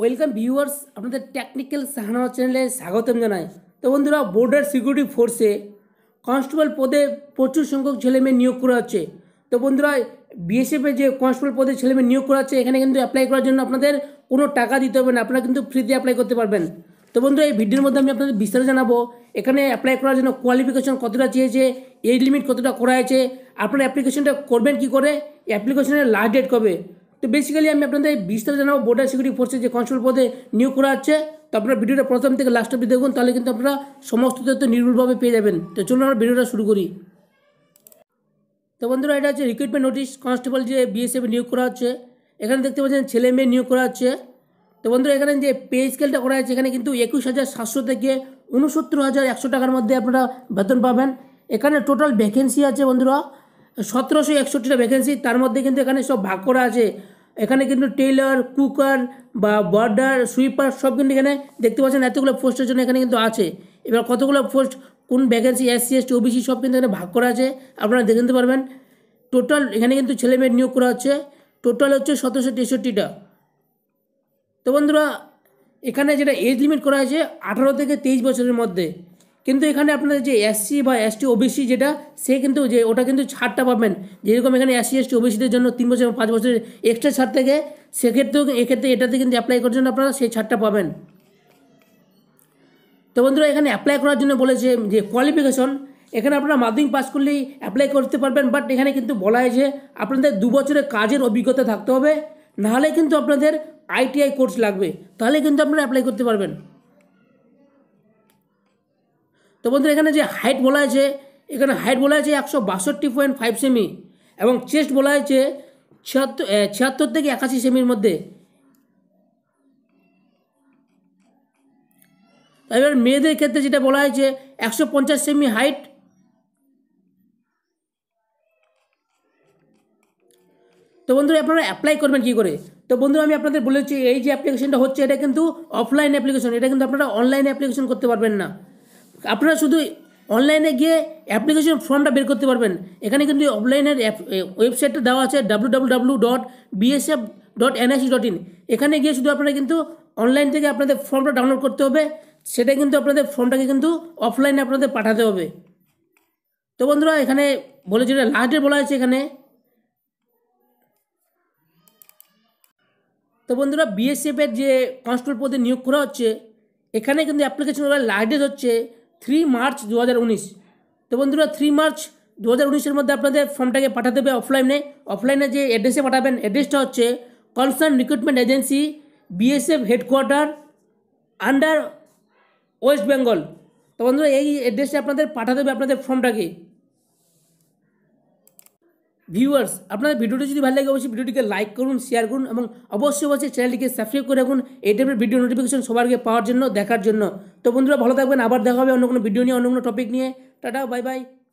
welcome viewers আপনাদের technical Sahana চ্যানেলে স্বাগতম জানাই তো বন্ধুরা বর্ডার সিকিউরিটি ফোর্সে কনস্টেবল পদে প্রচুর সংখ্যক ছেলেমেয়ে নিয়োগ করা হচ্ছে তো বন্ধুরা বিএসএফে যে কনস্টেবল পদে ছেলেমেয়ে নিয়োগ করা হচ্ছে এখানে কিন্তু অ্যাপ্লাই করার জন্য আপনাদের কোনো টাকা দিতে হবে না আপনারা কিন্তু ফ্রিতে অ্যাপ্লাই করতে পারবেন তো বন্ধুরা এই ভিডিওর মধ্যে আমি আপনাদের বিস্তারে জানাবো এখানে অ্যাপ্লাই করার জন্য কোয়ালিফিকেশন কতটা চেয়েছে এজ লিমিট কতটা করা হয়েছে আপনারা অ্যাপ্লিকেশনটা করবেন কি করে অ্যাপ্লিকেশনের লাস্ট ডেট কবে তো বেসিক্যালি আমি আপনাদের বিস্তারিত জানাবো বর্ডার সিকিউরিটি ফোর্সে যে কনস্টেবল পদে নিয়োগ করা হচ্ছে তো আপনারা ভিডিওটা প্রথম থেকে লাস্ট অব্দি দেখুন তাহলে কিন্তু আপনারা সমস্ত তথ্য নির্ভুলভাবে পেয়ে যাবেন তো চলুন আমরা ভিডিওটা শুরু করি তো বন্ধুরা এটা হচ্ছে রিক্রুটমেন্ট নোটিশ কনস্টেবল যে বিএসএফ নিয়োগ করা হচ্ছে এখানে দেখতে পাচ্ছেন ছেলে মেয়ে নিয়োগ করা হচ্ছে তো বন্ধুরা এখানে যে পে স্কেলটা করা হয়েছে এখানে কিন্তু একুশ হাজার সাতশো থেকে উনসত্তর হাজার একশো টাকার মধ্যে আপনারা বেতন পাবেন এখানে টোটাল ভ্যাকেন্সি আছে বন্ধুরা সতেরোশো একষট্টিটা ভ্যাকেন্সি তার মধ্যে কিন্তু এখানে সব ভাগ করা আছে এখানে কিন্তু টেলার কুকার বা বর্ডার সুইপার সব কিন্তু এখানে দেখতে পাচ্ছেন এতগুলো পোস্টের জন্য এখানে কিন্তু আছে এবার কতগুলো পোস্ট কোন ভ্যাকেন্সি এসসি এসটি ওবিসি সব কিন্তু এখানে ভাগ করা আছে আপনারা দেখে নিতে পারবেন টোটাল এখানে কিন্তু ছেলেমেয়ের নিয়োগ করা হচ্ছে টোটাল হচ্ছে সতেরোশো তেষট্টিটা তো বন্ধুরা এখানে যেটা এজ লিমিট করা হয়েছে আঠারো থেকে তেইশ বছরের মধ্যে কিন্তু এখানে আপনাদের যে এসসি বা এসটি ওবিসি যেটা সে কিন্তু যে ওটা কিন্তু ছাড়টা পাবেন যেরকম এখানে এসসি এসটি ওবিসিদের জন্য তিন বছর পাঁচ বছরের এক্সট্রা ছাড় থেকে সেক্ষেত্রেও এক্ষেত্রে এটাতে কিন্তু অ্যাপ্লাই করার জন্য আপনারা সেই ছাড়টা পাবেন তো বন্ধুরা এখানে অ্যাপ্লাই করার জন্য বলেছে যে কোয়ালিফিকেশন এখানে আপনারা মাধ্যমিক পাস করলেই অ্যাপ্লাই করতে পারবেন বাট এখানে কিন্তু বলা হয়েছে আপনাদের দু বছরের কাজের অভিজ্ঞতা থাকতে হবে নাহলে কিন্তু আপনাদের আইটিআই কোর্স লাগবে তাহলে কিন্তু আপনারা অ্যাপ্লাই করতে পারবেন তো বন্ধু এখানে যে হাইট বলা আছে এখানে হাইট বলা আছে একশো বাষট্টি পয়েন্ট ফাইভ সেমি এবং চেস্ট বলা আছে ছিয়াত্তর ছিয়াত্তর থেকে একাশি সেমির মধ্যে এবার মেয়েদের ক্ষেত্রে যেটা বলা হয়েছে একশো পঞ্চাশ সেমি হাইট তো বন্ধুরা আপনারা অ্যাপ্লাই করবেন কি করে তো বন্ধুরা আমি আপনাদের বলেছি এই যে অ্যাপ্লিকেশনটা হচ্ছে এটা কিন্তু অফলাইন অ্যাপ্লিকেশন এটা কিন্তু আপনারা অনলাইন অ্যাপ্লিকেশন করতে পারবেন না আপনারা শুধু অনলাইনে গিয়ে অ্যাপ্লিকেশন ফর্মটা বের করতে পারবেন এখানে কিন্তু অফলাইনের ওয়েবসাইটটা দেওয়া আছে W W dot BSF dot dot in এখানে গিয়ে শুধু আপনারা কিন্তু অনলাইন থেকে আপনাদের ফর্মটা ডাউনলোড করতে হবে সেটা কিন্তু আপনাদের ফর্মটাকে কিন্তু অফলাইনে আপনাদের পাঠাতে হবে তো বন্ধুরা এখানে বলে যেটা লাস্টে বলা হয়েছে এখানে তো বন্ধুরা বিএসএফের যে কনস্টেবল পদে নিয়োগ করা হচ্ছে এখানে কিন্তু অ্যাপ্লিকেশন ওরা লাস্টে হচ্ছে থ্রি মার্চ দু তো বন্ধুরা থ্রি মার্চ দু হাজার উনিশের মধ্যে আপনাদের ফর্মটাকে পাঠাতে হবে অফলাইনে অফলাইনে যে অ্যাড্রেসে পাঠাবেন অ্যাড্রেসটা হচ্ছে concern recruitment agency BSF headquarter under West Bengal তো বন্ধুরা এই অ্যাড্রেসে আপনাদের পাঠাতে হবে আপনাদের ফর্মটাকে ভিউয়ার্স আপনাদের ভিডিওটি যদি ভালো লাগে অবশ্যই ভিডিওটিকে লাইক করুন শেয়ার করুন এবং অবশ্যই অবশ্যই চ্যানেলটিকে সাবস্ক্রাইব করে রাখুন এই টাইপের ভিডিও নোটিফিকেশন সবার পাওয়ার জন্য দেখার জন্য তো বন্ধুরা ভালো থাকবেন আবার দেখা হবে অন্য কোনো ভিডিও নিয়ে অন্য কোনো টপিক নিয়ে টাটা বাই বাই